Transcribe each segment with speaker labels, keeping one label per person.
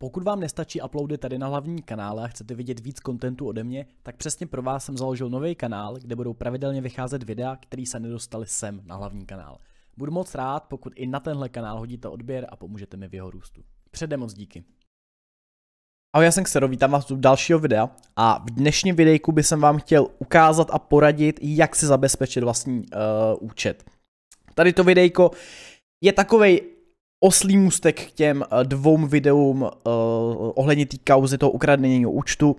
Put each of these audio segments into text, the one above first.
Speaker 1: Pokud vám nestačí uploady tady na hlavní kanále a chcete vidět víc kontentu ode mě, tak přesně pro vás jsem založil nový kanál, kde budou pravidelně vycházet videa, které se nedostali sem na hlavní kanál. Budu moc rád, pokud i na tenhle kanál hodíte odběr a pomůžete mi v jeho růstu. Předem moc díky. Ahoj, já jsem Xero, vítám vás u dalšího videa a v dnešním videjku bych vám chtěl ukázat a poradit, jak si zabezpečit vlastní uh, účet. Tady to videjko je takovej oslý mustek k těm eh, dvou videům uh, ohledně té kauzy toho ukradnění účtu. Uh,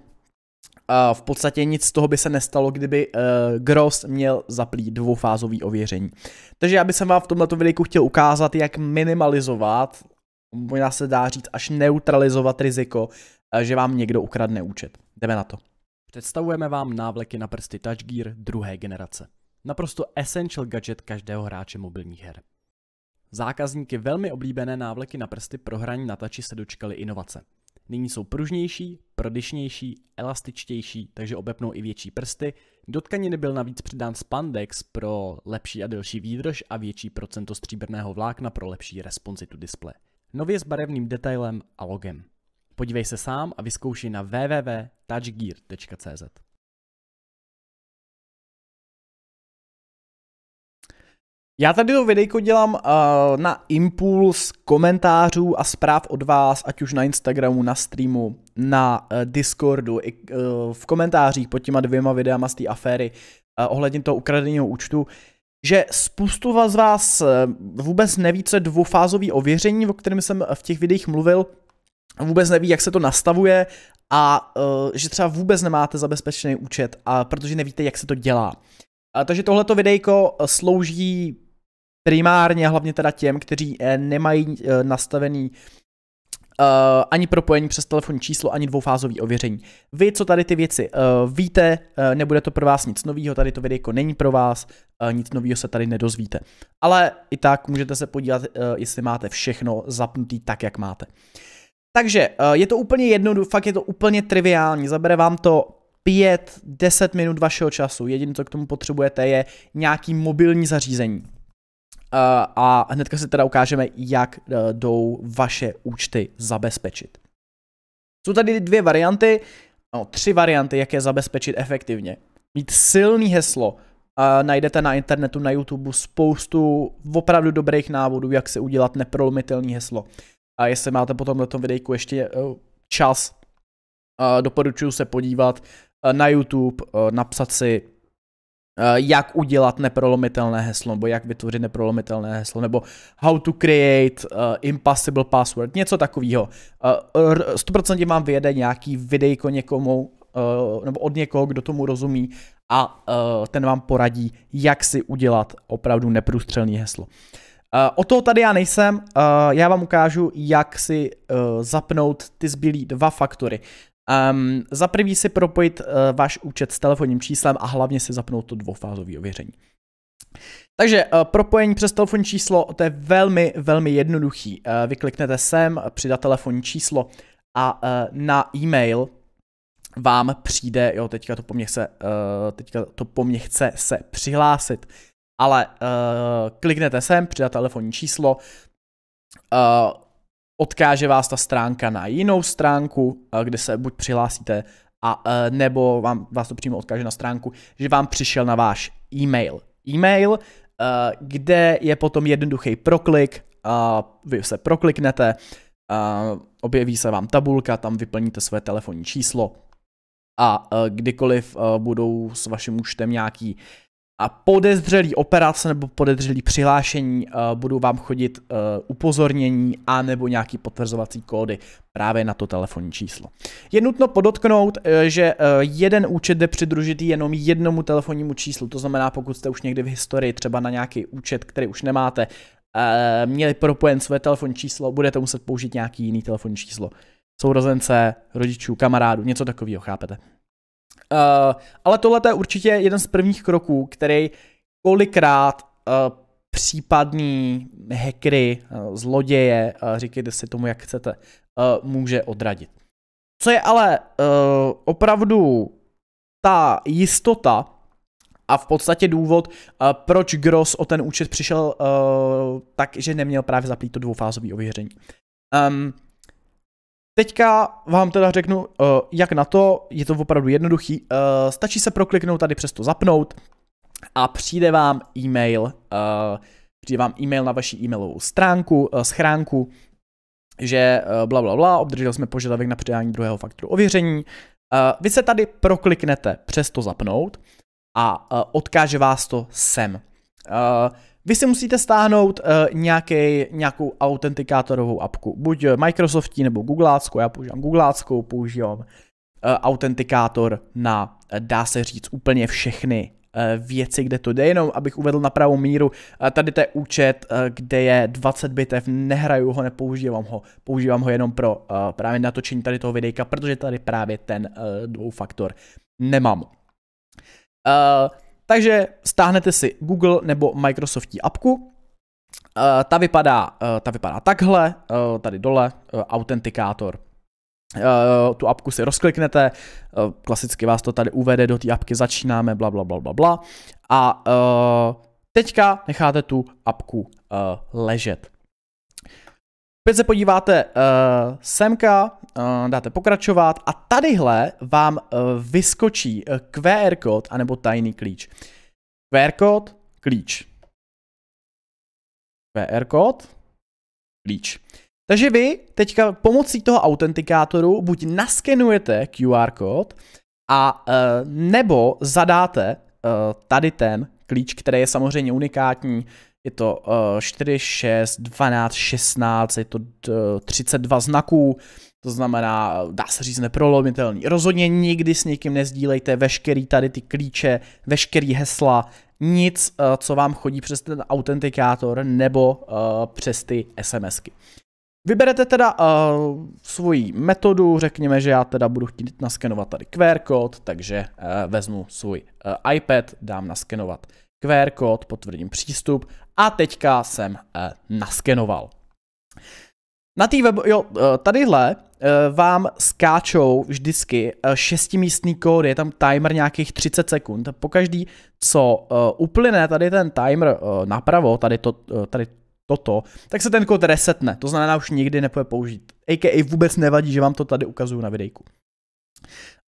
Speaker 1: v podstatě nic z toho by se nestalo, kdyby uh, Gross měl zaplít dvoufázový ověření. Takže já bych se vám v tomto videu chtěl ukázat, jak minimalizovat, možná se dá říct, až neutralizovat riziko, uh, že vám někdo ukradne účet. Jdeme na to. Představujeme vám návleky na prsty Touch Gear druhé generace. Naprosto essential gadget každého hráče mobilních her. Zákazníky velmi oblíbené návleky na prsty pro hraní na tači se dočkaly inovace. Nyní jsou pružnější, prodyšnější, elastičtější, takže obepnou i větší prsty. Do tkaniny byl navíc přidán spandex pro lepší a delší výdrž a větší procento stříbrného vlákna pro lepší responsitu displeje. Nově s barevným detailem a logem. Podívej se sám a vyzkoušej na www.touchgear.cz. Já tady to videjko dělám uh, na impuls komentářů a zpráv od vás, ať už na Instagramu, na streamu, na uh, Discordu, i, uh, v komentářích pod těma dvěma videama z té aféry uh, ohledně toho ukradeného účtu, že spoustu z vás uh, vůbec neví, co je dvoufázový ověření, o kterém jsem v těch videích mluvil, vůbec neví, jak se to nastavuje a uh, že třeba vůbec nemáte zabezpečený účet, a protože nevíte, jak se to dělá. A, takže tohleto videjko slouží primárně hlavně teda těm, kteří eh, nemají eh, nastavený Uh, ani propojení přes telefonní číslo, ani dvoufázový ověření. Vy, co tady ty věci uh, víte, uh, nebude to pro vás nic nového, tady to videjko není pro vás, uh, nic nového se tady nedozvíte. Ale i tak můžete se podívat, uh, jestli máte všechno zapnutý tak, jak máte. Takže uh, je to úplně jednoduché, fakt je to úplně triviální, zabere vám to 5-10 minut vašeho času. Jediné, co k tomu potřebujete, je nějaký mobilní zařízení. Eh, a hnedka se teda ukážeme, jak eh, jdou vaše účty zabezpečit. Jsou tady dvě varianty, no, tři varianty, jak je zabezpečit efektivně. Mít silný heslo, a eh, najdete na internetu, na YouTube spoustu opravdu dobrých návodů, jak se udělat neprolomitelný heslo. A jestli máte potom na tom videjku ještě čas, doporučuji se podívat na YouTube, napsat si Eh, jak udělat neprolomitelné heslo, nebo jak vytvořit neprolomitelné heslo, nebo how to create uh, impossible password, něco takového. Uh, 100% mám vyjede nějaký videjko někomu, uh, nebo od někoho, kdo tomu rozumí a uh, ten vám poradí, jak si udělat opravdu neprůstřelný heslo. Uh, o toho tady já nejsem, uh, já vám ukážu, jak si uh, zapnout ty zbylý dva faktory. Um, za prvý si propojit uh, váš účet s telefonním číslem a hlavně si zapnout to dvoufázové ověření. Takže uh, propojení přes telefonní číslo, to je velmi, velmi jednoduchý. Uh, vy kliknete sem, přidat telefonní číslo a uh, na e-mail vám přijde, jo, teďka to po mně chce, uh, teďka to po mně chce se přihlásit, ale uh, kliknete sem, přidat telefonní číslo, uh, odkáže vás ta stránka na jinou stránku, eh, kde se buď přihlásíte, a eh, nebo vám, vás to přímo odkáže na stránku, že vám přišel na váš e-mail. E-mail, eh, kde je potom jednoduchý proklik, vy se prokliknete, objeví se vám tabulka, tam vyplníte své telefonní číslo a kdykoliv budou s vaším účtem nějaký a podezřelý operace nebo podezřelý přihlášení uh, budou vám chodit uh, upozornění a nebo nějaký potvrzovací kódy právě na to telefonní číslo. Je nutno podotknout, uh, že uh, jeden účet jde přidružitý jenom jednomu telefonnímu číslu, to znamená, pokud jste už někdy v historii třeba na nějaký účet, který už nemáte, uh, měli propojen své telefonní číslo, budete muset použít nějaký jiný telefonní číslo sourozence, rodičů, kamarádů, něco takového, chápete? Eh, ale tohle je určitě jeden z prvních kroků, který kolikrát uh, eh, případní hekry, uh, eh, zloděje, uh, říkejte si tomu, jak chcete, uh, může odradit. Co je ale uh, opravdu ta jistota a v podstatě důvod, uh, proč Gross o ten účet přišel uh, tak, že neměl právě zaplít to dvoufázové ověření. Um, Teďka vám teda řeknu, eh, jak na to, je to opravdu jednoduchý, eh, stačí se prokliknout tady přes to zapnout a přijde vám e-mail, eh, přijde vám e-mail na vaši e-mailovou stránku, schránku, že bla, bla, bla, obdrželi jsme požadavek na předání druhého faktoru ověření. Vy se tady prokliknete přes to zapnout a odkáže vás to sem. Vy si musíte stáhnout uh, eh, nějaký, nějakou autentikátorovou apku, buď eh, Microsoftí nebo Googleáckou. já používám Googleáckou. používám uh, autentikátor na, uh, dá se říct, úplně všechny věci, kde to jde, jenom abych uvedl na pravou míru, tady to je účet, kde je 20 bitev, nehraju ho, nepoužívám ho, používám ho jenom pro právě natočení tady toho videjka, protože tady právě ten dvoufaktor nemám. Uh, takže stáhnete si Google nebo Microsoftí apku, eh, ta vypadá, eh, ta vypadá takhle, eh, tady dole, autentikátor. Tu apku si rozkliknete, klasicky vás to tady uvede do té apky, začínáme, bla, bla, bla, bla, bla. A teďka necháte tu apku ležet. Opět se podíváte uh, semka, uh, dáte pokračovat a tadyhle vám uh, vyskočí QR kód anebo tajný klíč. QR kód, klíč. QR kód, klíč. Takže vy teďka pomocí toho autentikátoru buď naskenujete QR kód a uh, nebo zadáte uh, tady ten klíč, který je samozřejmě unikátní. Je to 4, 6, 12, 16, je to 32 znaků, to znamená, dá se říct, neprolomitelný. Rozhodně nikdy s někým nezdílejte veškerý tady ty klíče, veškerý hesla, nic, eh, co vám chodí přes ten autentikátor nebo eh, přes ty SMSky. Vyberete teda uh, svoji metodu, řekněme, že já teda budu chtít naskenovat tady QR kód, takže uh, vezmu svůj uh, iPad, dám naskenovat QR kód, potvrdím přístup a teďka jsem uh, naskenoval. Na té web, jo, tadyhle vám skáčou vždycky šestimístný kód, je tam timer nějakých 30 sekund. Pokaždý, co uplyne tady ten timer napravo, tady, to, tady toto, tak se ten kód resetne, to znamená už nikdy nepůjde použít. AKA vůbec nevadí, že vám to tady ukazuju na videjku.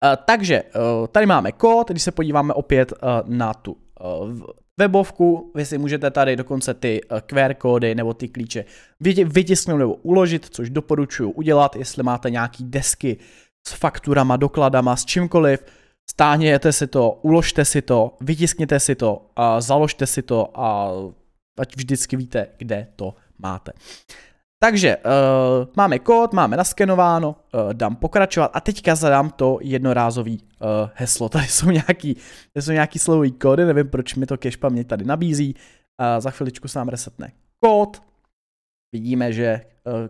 Speaker 1: Eh, takže eh, tady máme kód, když se podíváme opět eh, na tu webovku, vy si můžete tady dokonce ty QR kódy nebo ty klíče vytisknout nebo uložit, což doporučuji udělat, jestli máte nějaký desky s fakturama, dokladama, s čímkoliv, stáhněte si to, uložte si to, vytiskněte si to, založte si to a ať vždycky víte, kde to máte. Takže uh, máme kód, máme naskenováno, uh, dám pokračovat a teďka zadám to jednorázový uh, heslo. Tady jsou nějaký, tady jsou nějaký slovový kódy, nevím proč mi to cache paměť tady nabízí. Uh, za chviličku se nám resetne kód. Vidíme, že uh,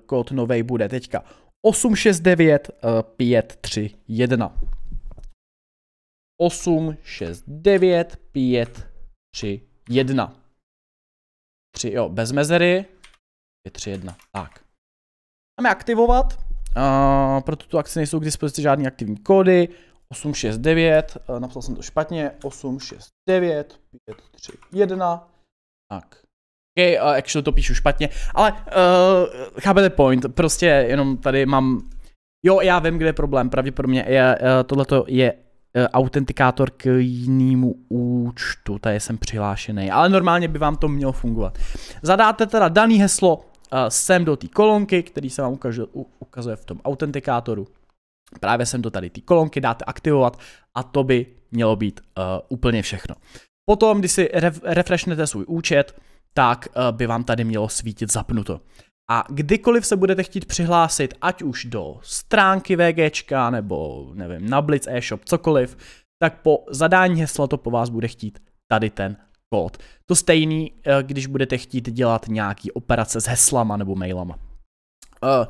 Speaker 1: kód novej bude teďka 869531. 869531. 3, jo, bez mezery. 5, 3, 1, tak. Máme aktivovat. Uh, pro tuto akci nejsou k dispozici žádný aktivní kódy. 869, uh, eh, napsal jsem to špatně. 869, 5, 3, 1. Tak. OK, uh, actually to píšu špatně, ale uh, chápete point, prostě jenom tady mám... Jo, já vím, kde je problém, pravděpodobně je, uh, tohleto je Eh, autentikátor k jinému účtu, tady jsem přihlášený, ale normálně by vám to mělo fungovat. Zadáte teda daný heslo eh, sem do té kolonky, který se vám ukazuje, ukazuje v tom autentikátoru. Právě sem do tady té kolonky dáte aktivovat a to by mělo být uh, úplně všechno. Potom, když si ref, refreshnete svůj účet, tak uh, by vám tady mělo svítit zapnuto. A kdykoliv se budete chtít přihlásit, ať už do stránky VGčka nebo nevím, na Blitz e-shop, cokoliv, tak po zadání hesla to po vás bude chtít tady ten kód. To stejný, eh, když budete chtít dělat nějaký operace s heslama nebo mailama. Eh,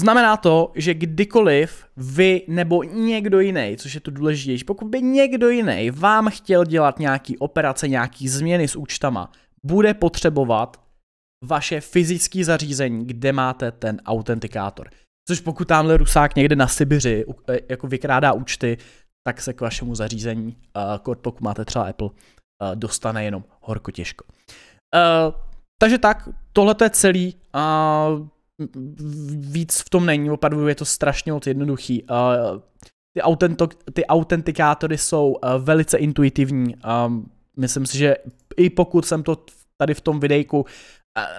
Speaker 1: znamená to, že kdykoliv vy nebo někdo jiný, což je to důležitější, pokud by někdo jiný vám chtěl dělat nějaký operace, nějaký změny s účtama, bude potřebovat vaše fyzické zařízení, kde máte ten autentikátor. Což pokud tamhle rusák někde na Sibiři e, jako vykrádá účty, tak se k vašemu zařízení, uh, pokud máte třeba Apple, uh, dostane jenom horko těžko. Uh, takže tak, tohle je celý. Uh, víc v tom není, opravdu je to strašně moc jednoduchý. Uh, ty, autento, ty autentikátory jsou uh, velice intuitivní. myslím si, že i pokud jsem to tady v tom videjku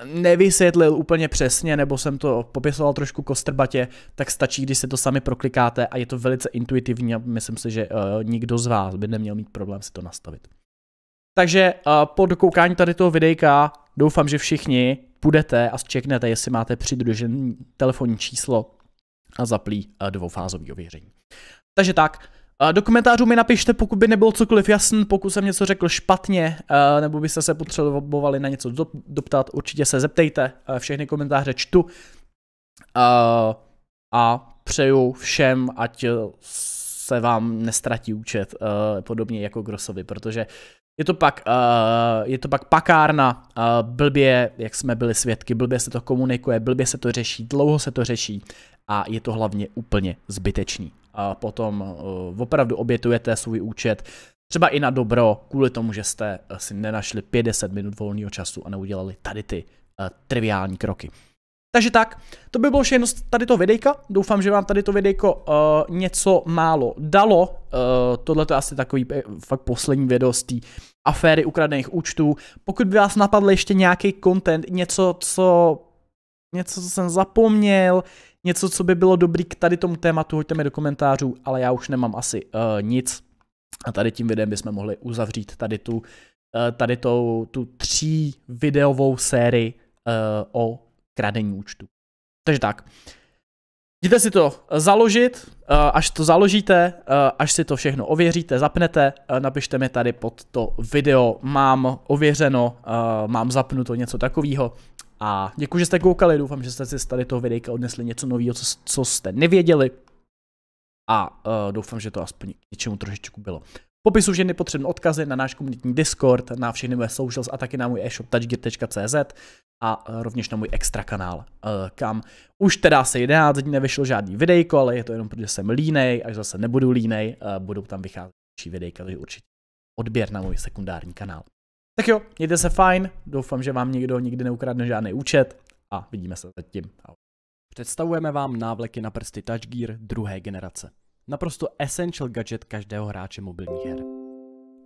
Speaker 1: nevysvětlil úplně přesně, nebo jsem to popisoval trošku kostrbatě, tak stačí, když se to sami proklikáte a je to velice intuitivní a myslím si, že uh, nikdo z vás by neměl mít problém si to nastavit. Takže uh, po dokoukání tady toho videjka doufám, že všichni půjdete a zčeknete, jestli máte přidružené telefonní číslo a zaplí uh, dvoufázový ověření. Takže tak, Eh, do komentářů mi napište, pokud by nebylo cokoliv jasný, pokud jsem něco řekl špatně, eh, nebo byste se potřebovali na něco doptat, určitě se zeptejte, eh, všechny komentáře čtu a přeju všem, ať se vám nestratí účet, podobně jako Grosovi, protože je to pak, uh, je to pak pakárna, uh, blbě, jak jsme byli svědky, blbě se to komunikuje, blbě se to řeší, dlouho se to řeší a je to hlavně úplně zbytečný. A potom uh, opravdu obětujete svůj účet, třeba i na dobro, kvůli tomu, že jste si nenašli 50 minut volného času a neudělali tady ty uh, triviální kroky. Takže tak, to by bylo všechno tady to videjka. Doufám, že vám tady to videjko uh, něco málo dalo. Uh, Tohle to je asi takový eh, fakt poslední video z té aféry ukradených účtů. Pokud by vás napadl ještě nějaký content, něco, co něco, co jsem zapomněl, něco, co by bylo dobrý k tady tomu tématu, hoďte mi do komentářů, ale já už nemám asi uh, nic. A tady tím videem bychom mohli uzavřít tady tu, uh, tady tou, tu tří videovou sérii uh, o kradení účtu. Takže tak. Jděte si to eh, založit, eh, až to založíte, eh, až si to všechno ověříte, zapnete, napište mi tady pod to video, mám ověřeno, mám zapnuto něco takového. A děkuji, že jste koukali, doufám, že jste si z tady toho videjka odnesli něco nového, co, co jste nevěděli. A doufám, že to aspoň k něčemu trošičku bylo popisu že je nepotřebné odkazy na náš komunitní Discord, na všechny moje socials a taky na můj e-shop touchgear.cz a eh, rovněž na můj extra kanál, eh, kam už teda se 11 dní nevyšlo žádný videjko, ale je to jenom protože jsem línej, až zase nebudu línej, eh, budou tam vycházet další videjka, takže určitě odběr na můj sekundární kanál. Tak jo, mějte se fajn, doufám, že vám někdo nikdy neukradne žádný účet a vidíme se zatím. Představujeme vám návleky na prsty Touch Gear druhé generace. Naprosto essential gadget každého hráče mobilních her.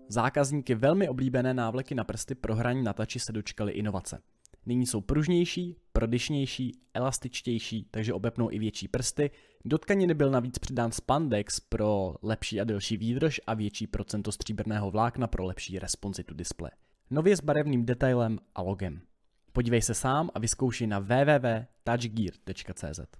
Speaker 1: Zákazníky velmi oblíbené návleky na prsty pro hraní na tači se dočkaly inovace. Nyní jsou pružnější, prodyšnější, elastičtější, takže obepnou i větší prsty. Do tkaniny byl navíc přidán spandex pro lepší a delší výdrž a větší procento stříbrného vlákna pro lepší responsitu displeje. Nově s barevným detailem a logem. Podívej se sám a vyzkoušej na www.touchgear.cz.